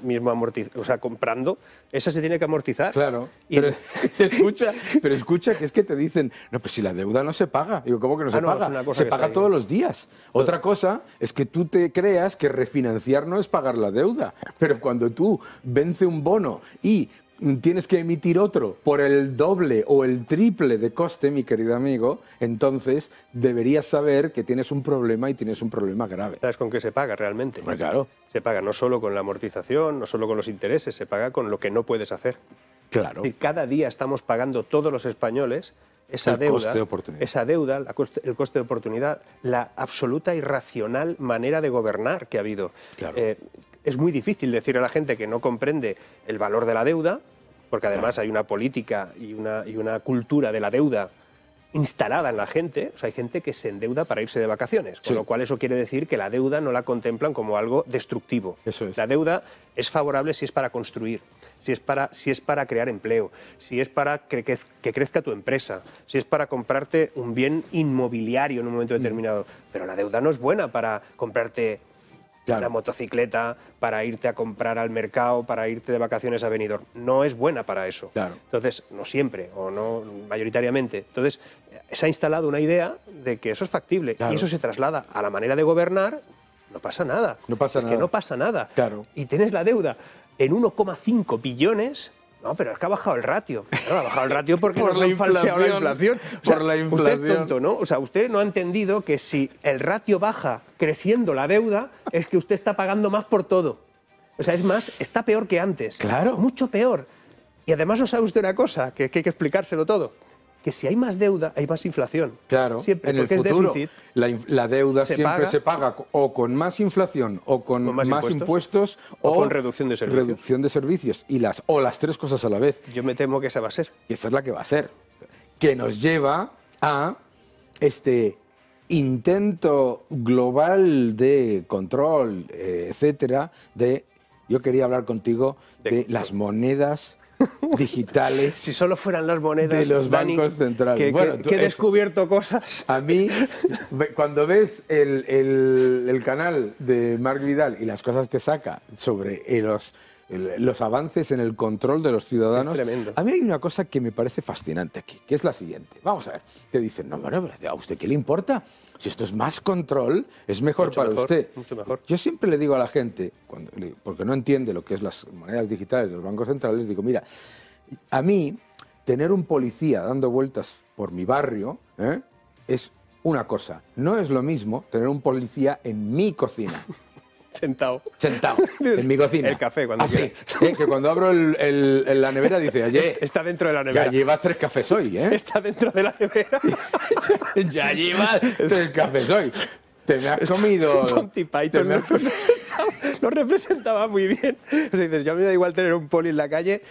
sea, comprando, esa se tiene que amortizar. Claro, pero, escucha, pero escucha que es que te dicen, no, pues si la deuda no se paga. Digo, ¿cómo que no ah, se paga? Se paga todos los días. Otra cosa es que tú te creas que refinanciar no es pagar la deuda, pero cuando tú vence un bono y tienes que emitir otro por el doble o el triple de coste, mi querido amigo, entonces deberías saber que tienes un problema y tienes un problema grave. ¿Sabes con qué se paga realmente? claro. Se paga no solo con la amortización, no solo con los intereses, se paga con lo que no puedes hacer. Claro. Y cada día estamos pagando todos los españoles esa deuda, de esa deuda, el coste de oportunidad, la absoluta irracional manera de gobernar que ha habido. Claro. Eh, es muy difícil decir a la gente que no comprende el valor de la deuda, porque además hay una política y una, y una cultura de la deuda instalada en la gente, hay gente que se endeuda para irse de vacaciones, con lo cual eso quiere decir que la deuda no la contemplan como algo destructivo. La deuda es favorable si es para construir, si es para, si es para crear empleo, si es para que, crezca tu empresa, si es para comprarte un bien inmobiliario en un momento mm. determinado. Pero la deuda no es buena para comprarte la motocicleta, para irte a comprar al mercado, para irte de vacaciones a Benidorm. No es buena para eso. Entonces, no siempre, o no mayoritariamente. Entonces, eh, se ha instalado una idea de que eso es factible y eso se traslada a la manera de gobernar. No pasa nada. No pasa es que no pasa nada. Claro. Y tienes la deuda en 1,5 billones no, pero es que ha bajado el ratio. ha bajado el ratio porque por la, inflación, la inflación. por la Usted es tonto, ¿no? O sea, usted no ha entendido que si el ratio baja creciendo la deuda, es que usted está pagando más por todo. O sea, es más, está peor que antes. Claro. Mucho peor. Y además, ¿no sabe usted una cosa? que hay que explicárselo todo que si hay más deuda, hay más inflación. Claro, en el futuro es déficit, la, deuda siempre se paga o con más inflación o con, más, impuestos, o, con reducción de servicios. Reducción de servicios y las, o las tres cosas a la vez. Yo me temo que esa va a ser. Y esa es la que va a ser. Que nos lleva a este intento global de control, eh, etcétera, de yo quería hablar contigo de las monedas digitales. Si solo fueran las monedas de los bancos centrales. Que, he descubierto cosas. A mí, cuando ves el, canal de Marc Vidal y las cosas que saca sobre los, los avances en el control de los ciudadanos, a mí hay una cosa que me parece fascinante aquí, que es la siguiente. Vamos a ver, te dicen, no, no ¿a usted qué le importa? si esto es más control, es mejor para usted. Yo siempre le digo a la gente, porque no entiende lo que es las monedas digitales de los bancos centrales, digo, mira, a mí tener un policía dando vueltas por mi barrio ¿eh? es una cosa. No es lo mismo tener un policía en mi cocina. Sentado. Sentado. En mi cocina. El café, cuando Así. Ah, que cuando abro la nevera dice, ayer. Está dentro de la nevera. Ya llevas tres cafés hoy, ¿eh? Está dentro de la nevera. ya llevas tres cafés hoy. Te me has comido. Monty lo, representaba, muy bien. O sea, dices, yo me da igual tener un poli en la calle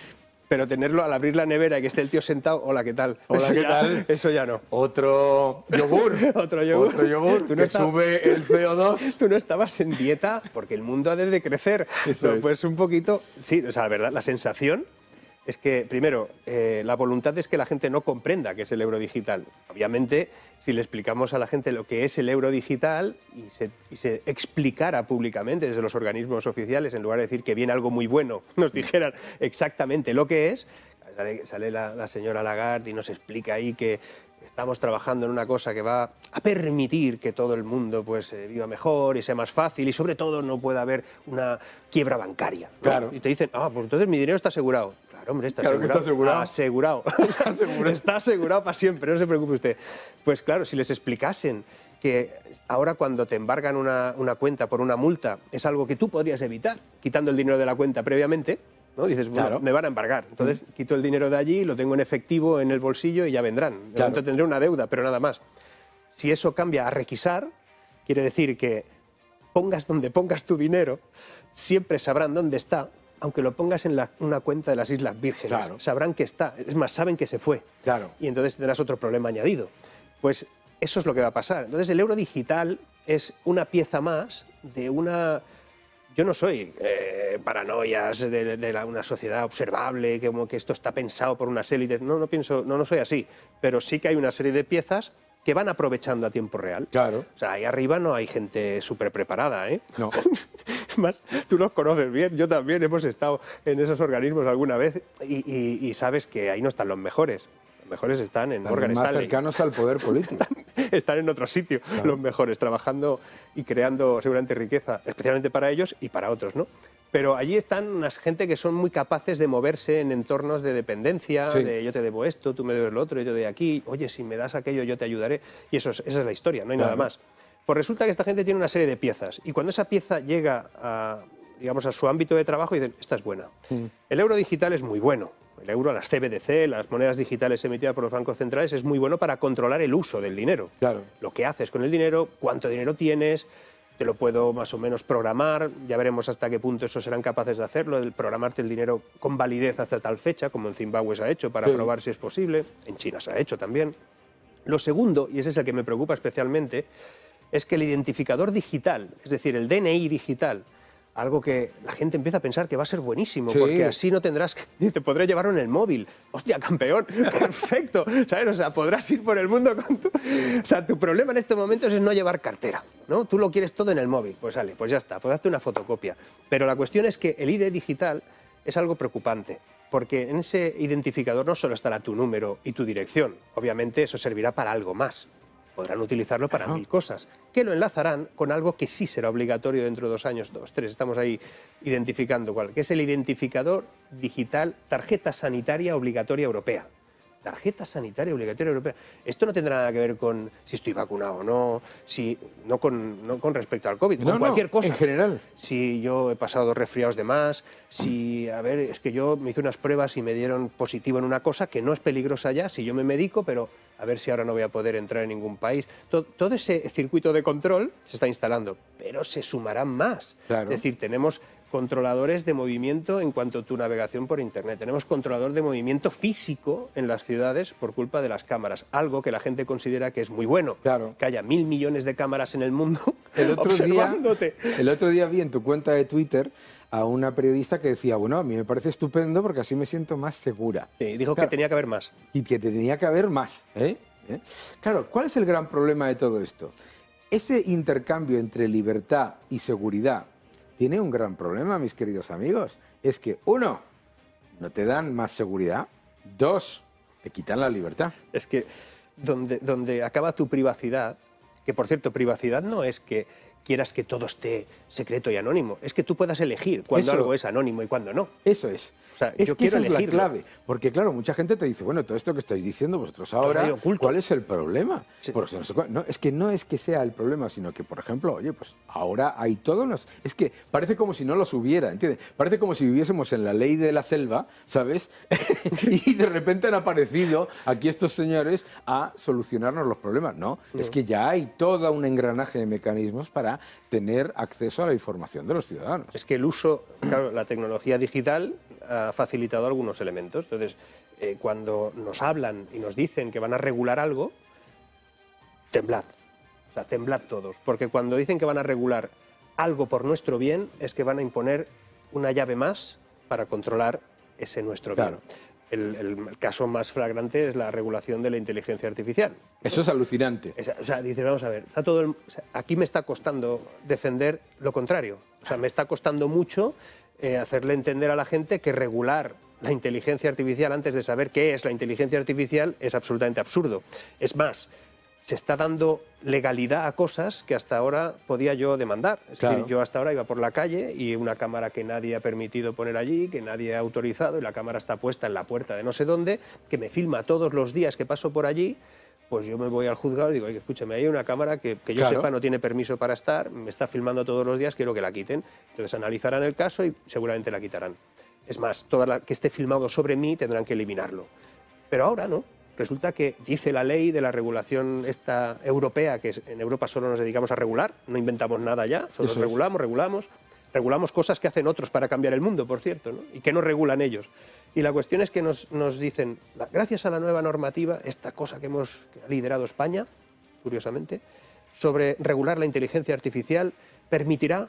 pero tenerlo al abrir la nevera y que esté el tío sentado, hola, ¿qué tal? Hola, ¿qué tal? Eso ya no. Otro yogur. otro yogur. ¿Tú no que sube el CO2. Tú no estabas en dieta porque el mundo ha de decrecer. Eso Pues un poquito, sí, o sea, la verdad, la sensación es que, primero, eh, la voluntad es que la gente no comprenda qué es el euro digital. Obviamente, si le explicamos a la gente lo que es el euro digital y se, explicara públicamente desde los organismos oficiales, en lugar de decir que viene algo muy bueno, nos dijeran exactamente lo que es, sale, la, señora Lagarde y nos explica ahí que estamos trabajando en una cosa que va a permitir que todo el mundo pues eh, viva mejor y sea más fácil y sobre todo no pueda haber una quiebra bancaria. Claro. Y te dicen, ah, pues entonces mi dinero está asegurado hombre, está asegurado. está asegurado. está para siempre, no se preocupe usted. Pues claro, si les explicasen que ahora cuando te embargan una, cuenta por una multa es algo que tú podrías evitar quitando el dinero de la cuenta previamente, ¿no? Dices, bueno, me van a embargar. Entonces mm. quito el dinero de allí, lo tengo en efectivo en el bolsillo y ya vendrán. De tendré una deuda, pero nada más. Si eso cambia a requisar, quiere decir que pongas donde pongas tu dinero, siempre sabrán dónde está aunque lo pongas en una cuenta de las Islas Vírgenes, sabrán que está, es más, saben que se fue. Claro. Y entonces tendrás otro problema añadido. Pues eso es lo que va a pasar. Entonces el euro digital es una pieza más de una... Yo no soy eh, paranoias de, una sociedad observable, que como que esto está pensado por unas élites. No, no pienso, no, no soy así. Pero sí que hay una serie de piezas que van aprovechando a tiempo real. Claro. O sea, ahí arriba no hay gente súper preparada, ¿eh? No. Más, tú los conoces bien, yo también hemos estado en esos organismos alguna vez y, y sabes que ahí no están los mejores. Los mejores están en están Morgan más cercanos al poder político. están, en otro sitio los mejores, trabajando y creando seguramente riqueza, especialmente para ellos y para otros, ¿no? Pero allí están unas gente que son muy capaces de moverse en entornos de dependencia, de yo te debo esto, tú me debes lo otro, yo de aquí, oye, si me das aquello yo te ayudaré. Y eso es, esa es la historia, no hay nada más. Pues resulta que esta gente tiene una serie de piezas y cuando esa pieza llega a, digamos, a su ámbito de trabajo y dicen, esta es buena. Mm. El euro digital es muy bueno, el euro, las CBDC, las monedas digitales emitidas por los bancos centrales, es muy bueno para controlar el uso del dinero. Claro. Lo que haces con el dinero, cuánto dinero tienes, te lo puedo más o menos programar, ya veremos hasta qué punto esos serán capaces de hacerlo, de programarte el dinero con validez hasta tal fecha, como en Zimbabue se ha hecho, para probar si es posible, en China se ha hecho también. Lo segundo, y ese es el que me preocupa especialmente, es que el identificador digital, es decir, el DNI digital, algo que la gente empieza a pensar que va a ser buenísimo, porque así no tendrás que... Dice, podré llevarlo en el móvil. Hostia, campeón, perfecto. ¿Sabes? O sea, podrás ir por el mundo con tu... O sea, tu problema en este momento es no llevar cartera, ¿no? Tú lo quieres todo en el móvil. Pues sale, pues ya está, pues hazte una fotocopia. Pero la cuestión es que el ID digital es algo preocupante, porque en ese identificador no solo estará tu número y tu dirección, obviamente eso servirá para algo más podrán utilizarlo para mil cosas, que lo enlazarán con algo que sí será obligatorio dentro de dos años, dos, tres, estamos ahí identificando cuál, que es el identificador digital tarjeta sanitaria obligatoria europea tarjeta sanitaria obligatoria europea. Esto no tendrá nada que ver con si estoy vacunado o no, si, no, con, con respecto al COVID, con cualquier cosa. En general. Si yo he pasado dos resfriados de más, si, a ver, es que yo me hice unas pruebas y me dieron positivo en una cosa que no es peligrosa ya, si yo me medico, pero a ver si ahora no voy a poder entrar en ningún país. Todo, ese circuito de control se está instalando, pero se sumarán más. Es decir, tenemos controladores de movimiento en cuanto a tu navegación por Internet. Tenemos controlador de movimiento físico en las ciudades por culpa de las cámaras, algo que la gente considera que es muy bueno. Claro. Que haya mil millones de cámaras en el mundo el otro Día, el otro día vi en tu cuenta de Twitter a una periodista que decía, bueno, a mí me parece estupendo porque así me siento más segura. Y dijo que tenía que haber más. Y que tenía que haber más. ¿eh? ¿Eh? Claro, ¿cuál es el gran problema de todo esto? Ese intercambio entre libertad y seguridad tiene un gran problema, mis queridos amigos. Es que, uno, no te dan más seguridad. Dos, te quitan la libertad. Es que donde, donde acaba tu privacidad, que por cierto, privacidad no es que quieras que todo esté secreto y anónimo. Es que tú puedas elegir cuándo algo es anónimo y cuándo no. Eso es. O sea, yo quiero esa es la clave. Porque, claro, mucha gente te dice, bueno, todo esto que estáis diciendo vosotros ahora, ¿cuál es el problema? es que no es que sea el problema, sino que, por ejemplo, oye, pues ahora hay todos los... Es que parece como si no los hubiera, ¿entiendes? Parece como si viviésemos en la ley de la selva, ¿sabes? y de repente han aparecido aquí estos señores a solucionarnos los problemas. no. es mm. que ya hay todo un engranaje de mecanismos para tener acceso a la información de los ciudadanos. Es que el uso, claro, la tecnología digital ha facilitado algunos elementos. Entonces, eh, cuando nos hablan y nos dicen que van a regular algo, temblad. O sea, temblad todos. Porque cuando dicen que van a regular algo por nuestro bien, es que van a imponer una llave más para controlar ese nuestro bien. El, caso más flagrante es la regulación de la inteligencia artificial. Eso es alucinante. o sea, dice, vamos a ver, todo aquí me está costando defender lo contrario. O sea, me está costando mucho eh, hacerle entender a la gente que regular la inteligencia artificial antes de saber qué es la inteligencia artificial es absolutamente absurdo. Es más, se está dando legalidad a cosas que hasta ahora podía yo demandar. Es yo hasta ahora iba por la calle y una cámara que nadie ha permitido poner allí, que nadie ha autorizado, y la cámara está puesta en la puerta de no sé dónde, que me filma todos los días que paso por allí, pues yo me voy al juzgado y digo, oye escúchame, hay una cámara que, que yo sepa no tiene permiso para estar, me está filmando todos los días, quiero que la quiten. Entonces analizarán el caso y seguramente la quitarán. Es más, toda la que esté filmado sobre mí tendrán que eliminarlo. Pero ahora no. Resulta que dice la ley de la regulación esta europea, que en Europa solo nos dedicamos a regular, no inventamos nada ya, solo regulamos, regulamos, regulamos cosas que hacen otros para cambiar el mundo, por cierto, ¿no? y que no regulan ellos. Y la cuestión es que nos, dicen, gracias a la nueva normativa, esta cosa que hemos liderado España, curiosamente, sobre regular la inteligencia artificial, permitirá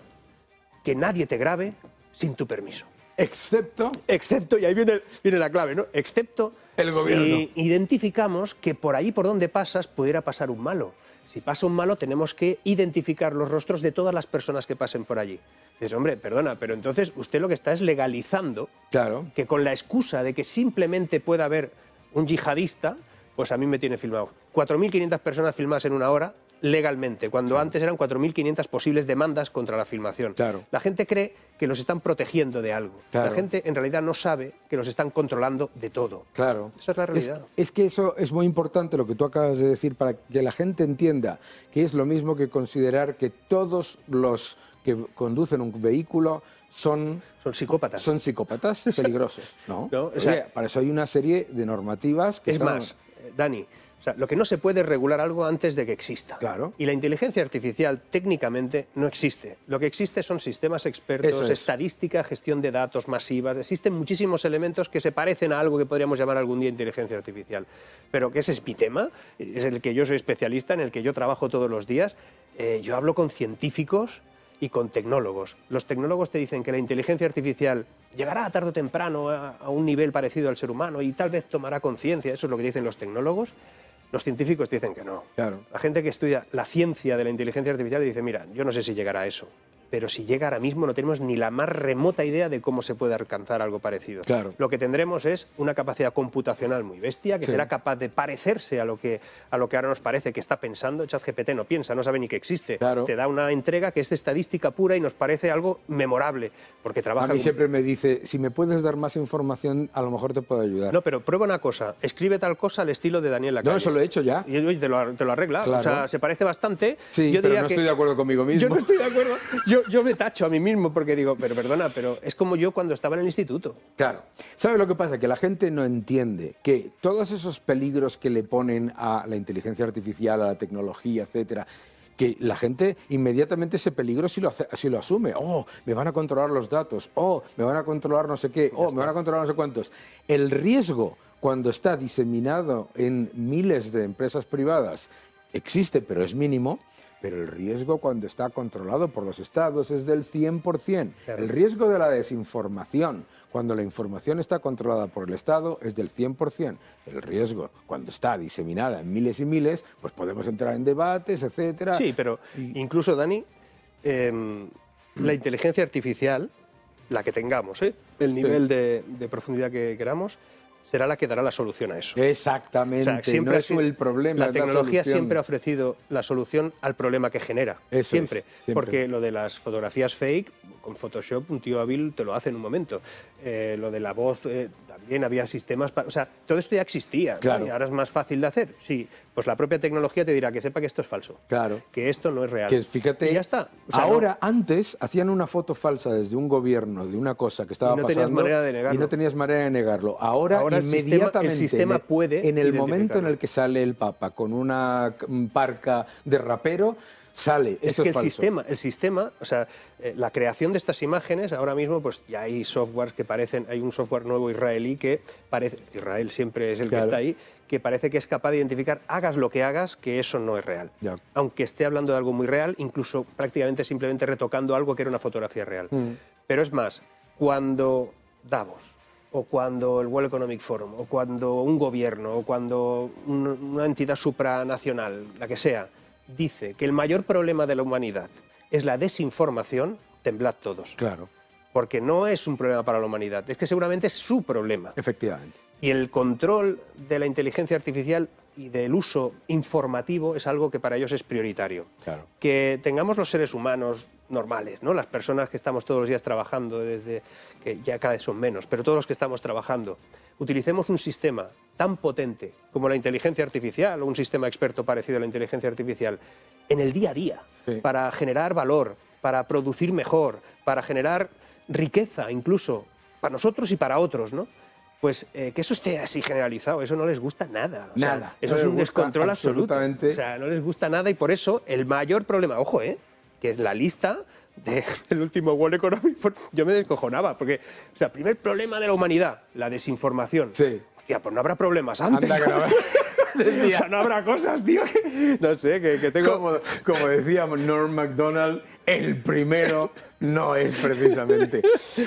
que nadie te grabe sin tu permiso. Excepto. Excepto, y ahí viene, viene la clave, ¿no? Excepto el gobierno. si identificamos que por ahí por donde pasas pudiera pasar un malo. Si pasa un malo, tenemos que identificar los rostros de todas las personas que pasen por allí. Dices, hombre, perdona, pero entonces usted lo que está es legalizando claro. que con la excusa de que simplemente pueda haber un yihadista, pues a mí me tiene filmado. 4.500 personas filmadas en una hora, legalmente, cuando antes eran 4.500 posibles demandas contra la filmación. Claro. La gente cree que los están protegiendo de algo. La gente en realidad no sabe que los están controlando de todo. Claro. Esa es la realidad. Es, que eso es muy importante lo que tú acabas de decir para que la gente entienda que es lo mismo que considerar que todos los que conducen un vehículo son... Son psicópatas. Son psicópatas peligrosos, ¿no? o sea, para eso hay una serie de normativas que... Es más, Dani, lo que no se puede regular algo antes de que exista. Claro. Y la inteligencia artificial técnicamente no existe. Lo que existe son sistemas expertos, estadística, gestión de datos masivas. Existen muchísimos elementos que se parecen a algo que podríamos llamar algún día inteligencia artificial. Pero que ese es mi tema, es el que yo soy especialista, en el que yo trabajo todos los días. Eh, yo hablo con científicos y con tecnólogos. Los tecnólogos te dicen que la inteligencia artificial llegará tarde o temprano a un nivel parecido al ser humano y tal vez tomará conciencia, eso es lo que dicen los tecnólogos los científicos dicen que no. Claro. La gente que estudia la ciencia de la inteligencia artificial dice, mira, yo no sé si llegará a eso pero si llega ahora mismo no tenemos ni la más remota idea de cómo se puede alcanzar algo parecido. Claro. Lo que tendremos es una capacidad computacional muy bestia que será capaz de parecerse a lo, que, a lo que ahora nos parece que está pensando. ChatGPT no piensa, no sabe ni que existe. Te da una entrega que es estadística pura y nos parece algo memorable, porque trabaja... A mí siempre me dice, si me puedes dar más información, a lo mejor te puedo ayudar. No, pero prueba una cosa, escribe tal cosa al estilo de Daniel No, eso lo he hecho ya. Y, te, lo, arregla, o sea, se parece bastante. Sí, yo pero no estoy de acuerdo conmigo mismo. Yo no estoy de acuerdo yo me tacho a mí mismo porque digo, pero perdona, pero es como yo cuando estaba en el instituto. Claro. ¿Sabes lo que pasa? Que la gente no entiende que todos esos peligros que le ponen a la inteligencia artificial, a la tecnología, etcétera, que la gente inmediatamente ese peligro si lo, hace, si lo asume. Oh, me van a controlar los datos. Oh, me van a controlar no sé qué. Oh, me van a controlar no sé cuántos. El riesgo cuando está diseminado en miles de empresas privadas existe, pero es mínimo pero el riesgo cuando está controlado por los estados es del 100%. El riesgo de la desinformación cuando la información está controlada por el Estado es del 100%. El riesgo cuando está diseminada en miles y miles, pues podemos entrar en debates, etcétera. Sí, pero incluso, Dani, em, la inteligencia artificial, la que tengamos, ¿eh? el nivel de, de profundidad que queramos, será la que dará la solución a eso. Exactamente, siempre es el problema. La tecnología siempre ha ofrecido la solución al problema que genera. siempre. Porque lo de las fotografías fake, con Photoshop, un tío hábil te lo hace en un momento. Eh, lo de la voz eh, también había sistemas para... O sea, todo esto ya existía. ahora es más fácil de hacer. Sí, pues la propia tecnología te dirá que sepa que esto es falso. Claro. Que esto no es real. Que fíjate... Y ya está. ahora, antes, hacían una foto falsa desde un gobierno de una cosa que estaba no Tenías manera de negarlo. Y no tenías manera de negarlo. Ahora, inmediatamente... puede... En el momento en el que sale el Papa con una parca de rapero sale. es que el sistema, el sistema, o sea, eh, la creación de estas imágenes, ahora mismo, pues ya hay softwares que parecen, hay un software nuevo israelí que parece, Israel siempre es el que está ahí, que parece que es capaz de identificar, hagas lo que hagas, que eso no es real. Aunque esté hablando de algo muy real, incluso prácticamente simplemente retocando algo que era una fotografía real. Mm. Pero es más, cuando Davos, o cuando el World Economic Forum, o cuando un gobierno, o cuando una entidad supranacional, la que sea, dice que el mayor problema de la humanidad es la desinformación, temblad todos. Claro. Porque no es un problema para la humanidad, es que seguramente es su problema. Efectivamente. Y el control de la inteligencia artificial y del uso informativo es algo que para ellos es prioritario. Que tengamos los seres humanos normales, ¿no? las personas que estamos todos los días trabajando, desde que ya cada vez son menos, pero todos los que estamos trabajando, utilicemos un sistema tan potente como la inteligencia artificial o un sistema experto parecido a la inteligencia artificial en el día a día para generar valor, para producir mejor, para generar riqueza incluso para nosotros y para otros, ¿no? Pues eh, que eso esté así generalizado, eso no les gusta nada. nada. eso es un descontrol absoluto. O sea, no les gusta nada y por eso el mayor problema, ojo, eh, que es la lista del de último World Economic yo me descojonaba, porque, o sea, primer problema de la humanidad, la desinformación. Sí. Hostia, pues no habrá problemas antes. o sea, no habrá cosas, tío, no sé, que, tengo... Como, como decía Norm MacDonald, el primero no es precisamente.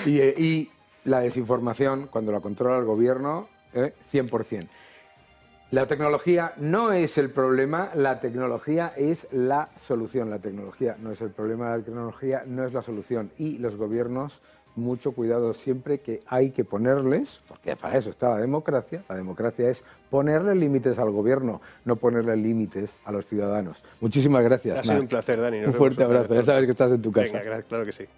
y eh, la desinformación, cuando la controla el gobierno, 100%. ¿eh? La tecnología no es el problema, la tecnología es la solución. La tecnología no es el problema, la tecnología no es la solución. Y los gobiernos, mucho cuidado siempre que hay que ponerles, porque para eso está la democracia, la democracia es ponerle límites al gobierno, no ponerle límites a los ciudadanos. Muchísimas gracias. Ha sido un placer, Dani. un fuerte abrazo, ya sabes que estás en tu casa. Venga, claro que sí.